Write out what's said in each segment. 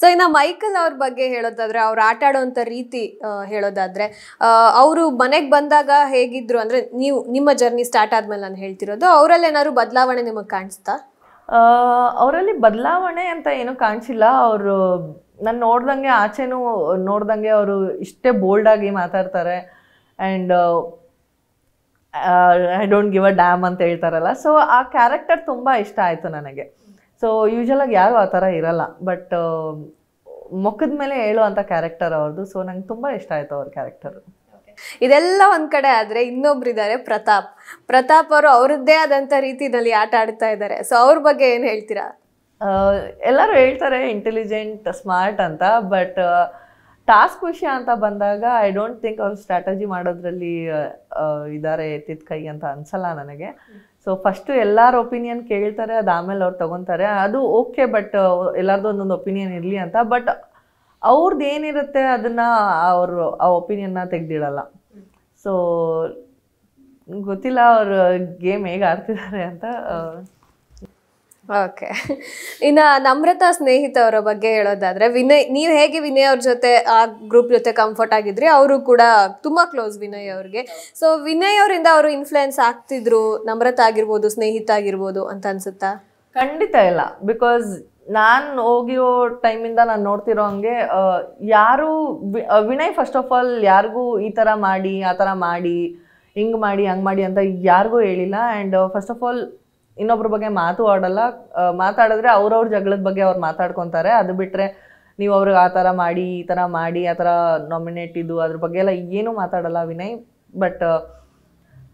so ಇನ್ನ Michael ಅವ್ರ ಬಗ್ಗೆ ಹೇಳೋದಾದ್ರೆ ಅವ್ರು ಆಟ ರೀತಿ ಹೇಳೋದಾದ್ರೆ ಅವರು ಮನೆಗೆ ಬಂದಾಗ ಹೇಗಿದ್ರು ಅಂದ್ರೆ ನೀವು ನಿಮ್ಮ ಜರ್ನಿ ಸ್ಟಾರ್ಟ್ ಆದ್ಮೇಲೆ ನಾನು ಹೇಳ್ತಿರೋದು ಅವರಲ್ಲಿ ಏನಾದ್ರು ಬದಲಾವಣೆ ನಿಮಗೆ ಕಾಣಿಸ್ತಾ ಅವರಲ್ಲಿ ಬದಲಾವಣೆ ಅಂತ ಏನು ಕಾಣಿಸಿಲ್ಲ ಅವರು ನಾನು ನೋಡ್ದಂಗೆ ಆಚೆನೂ ನೋಡ್ದಂಗೆ ಅವರು ಇಷ್ಟೇ ಬೋಲ್ಡಾಗಿ ಮಾತಾಡ್ತಾರೆ and I don't give a damn ಅಂತ ಹೇಳ್ತಾರಲ್ಲ ಸೊ ಆ ಕ್ಯಾರೆಕ್ಟರ್ ತುಂಬ ಇಷ್ಟ ಆಯಿತು ನನಗೆ ಸೊ ಯೂಶ್ವಲಾಗಿ ಯಾರು ಆ ಥರ ಇರಲ್ಲ ಬಟ್ uh, ಮುಖದ ಮೇಲೆ ಹೇಳುವಂಥ ಕ್ಯಾರೆಕ್ಟರ್ ಅವ್ರದ್ದು ಸೊ ನಂಗೆ ತುಂಬ ಇಷ್ಟ ಆಯಿತು ಅವ್ರ ಕ್ಯಾರೆಕ್ಟರು ಇದೆಲ್ಲ ಒಂದು ಕಡೆ ಆದರೆ ಇನ್ನೊಬ್ರು ಇದ್ದಾರೆ ಪ್ರತಾಪ್ ಪ್ರತಾಪ್ ಅವರು ಅವರದ್ದೇ ಆದಂತ ರೀತಿಯಲ್ಲಿ ಆಟ ಆಡ್ತಾ ಇದ್ದಾರೆ ಸೊ ಅವ್ರ ಬಗ್ಗೆ ಏನು ಹೇಳ್ತೀರಾ uh, ಎಲ್ಲರೂ ಹೇಳ್ತಾರೆ ಇಂಟೆಲಿಜೆಂಟ್ ಸ್ಮಾರ್ಟ್ ಅಂತ ಬಟ್ ಟಾಸ್ಕ್ ವಿಷಯ ಅಂತ ಬಂದಾಗ ಐ ಡೋಂಟ್ ಥಿಂಕ್ ಅವ್ರು ಸ್ಟ್ರಾಟಜಿ ಮಾಡೋದ್ರಲ್ಲಿ uh, ಇದ್ದಾರೆ ಎತ್ತಿದ ಕೈ ಅಂತ ಅನ್ಸಲ್ಲ ನನಗೆ ಸೊ ಫಸ್ಟು ಎಲ್ಲರ ಒಪಿನಿಯನ್ ಕೇಳ್ತಾರೆ ಅದು ಆಮೇಲೆ ಅವ್ರು ತೊಗೊತಾರೆ ಅದು ಓಕೆ ಬಟ್ ಎಲ್ಲರದ್ದು ಒಂದೊಂದು ಒಪಿನಿಯನ್ ಇರಲಿ ಅಂತ ಬಟ್ ಅವ್ರದ್ದು ಏನಿರುತ್ತೆ ಅದನ್ನು ಅವರು ಆ ಒಪಿನಿಯನ್ನ ತೆಗೆದಿಡಲ್ಲ ಸೊ ಗೊತ್ತಿಲ್ಲ ಅವರು ಗೇಮ್ ಹೇಗೆ ಆಡ್ತಿದ್ದಾರೆ ಅಂತ ಓಕೆ ಇನ್ನ ನಮ್ರತಾ ಸ್ನೇಹಿತ ಅವರ ಬಗ್ಗೆ ಹೇಳೋದಾದ್ರೆ ವಿನಯ್ ನೀವು ಹೇಗೆ ವಿನಯ್ ಅವ್ರ ಜೊತೆ ಆ ಗ್ರೂಪ್ ಜೊತೆ ಕಂಫರ್ಟ್ ಆಗಿದ್ರಿ ಅವರು ಕೂಡ ತುಂಬಾ ಕ್ಲೋಸ್ ವಿನಯ್ ಅವ್ರಿಗೆ ಸೊ ವಿನಯ್ ಅವರಿಂದ ಅವರು ಇನ್ಫ್ಲುಯೆನ್ಸ್ ಆಗ್ತಿದ್ರು ನಮ್ರತಾ ಆಗಿರ್ಬೋದು ಸ್ನೇಹಿತ ಆಗಿರ್ಬೋದು ಅಂತ ಅನ್ಸುತ್ತಾ ಖಂಡಿತ ಇಲ್ಲ ಬಿಕಾಸ್ ನಾನು ಹೋಗಿರೋ ಟೈಮಿಂದ ನಾನು ನೋಡ್ತಿರೋ ಹಂಗೆ ಯಾರು ವಿನಯ್ ಫಸ್ಟ್ ಆಫ್ ಆಲ್ ಯಾರಿಗೂ ಈ ಥರ ಮಾಡಿ ಆ ಥರ ಮಾಡಿ ಹಿಂಗೆ ಮಾಡಿ ಹಂಗೆ ಮಾಡಿ ಅಂತ ಯಾರಿಗೂ ಹೇಳಿಲ್ಲ ಆ್ಯಂಡ್ ಫಸ್ಟ್ ಆಫ್ ಆಲ್ ಇನ್ನೊಬ್ರ ಬಗ್ಗೆ ಮಾತು ಆಡಲ್ಲ ಮಾತಾಡಿದ್ರೆ ಅವ್ರವ್ರ ಜಗಳದ ಬಗ್ಗೆ ಅವ್ರು ಮಾತಾಡ್ಕೊತಾರೆ ಅದು ಬಿಟ್ಟರೆ ನೀವು ಅವ್ರಿಗೆ ಆ ಥರ ಮಾಡಿ ಈ ಥರ ಮಾಡಿ ಆ ಥರ ನಾಮಿನೇಟ್ ಇದು ಅದ್ರ ಬಗ್ಗೆ ಎಲ್ಲ ಏನು ಮಾತಾಡಲ್ಲ ವಿನಯ್ ಬಟ್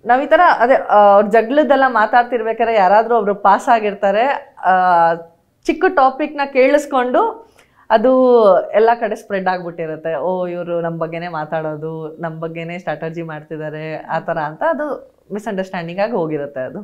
ನಾವು ಈ ಥರ ಅದೇ ಅವ್ರ ಜಗಳದ್ದೆಲ್ಲ ಮಾತಾಡ್ತಿರ್ಬೇಕಾದ್ರೆ ಯಾರಾದರೂ ಅವರು ಪಾಸ್ ಆಗಿರ್ತಾರೆ ಚಿಕ್ಕ ಟಾಪಿಕ್ನ ಕೇಳಿಸ್ಕೊಂಡು ಅದು ಎಲ್ಲ ಕಡೆ ಸ್ಪ್ರೆಡ್ ಆಗಿಬಿಟ್ಟಿರುತ್ತೆ ಓ ಇವರು ನಮ್ಮ ಬಗ್ಗೆನೇ ಮಾತಾಡೋದು ನಮ್ಮ ಬಗ್ಗೆನೇ ಸ್ಟ್ರಾಟಜಿ ಮಾಡ್ತಿದ್ದಾರೆ ಆ ಥರ ಅಂತ ಅದು ಮಿಸ್ಅಂಡರ್ಸ್ಟ್ಯಾಂಡಿಂಗ್ ಆಗಿ ಹೋಗಿರುತ್ತೆ ಅದು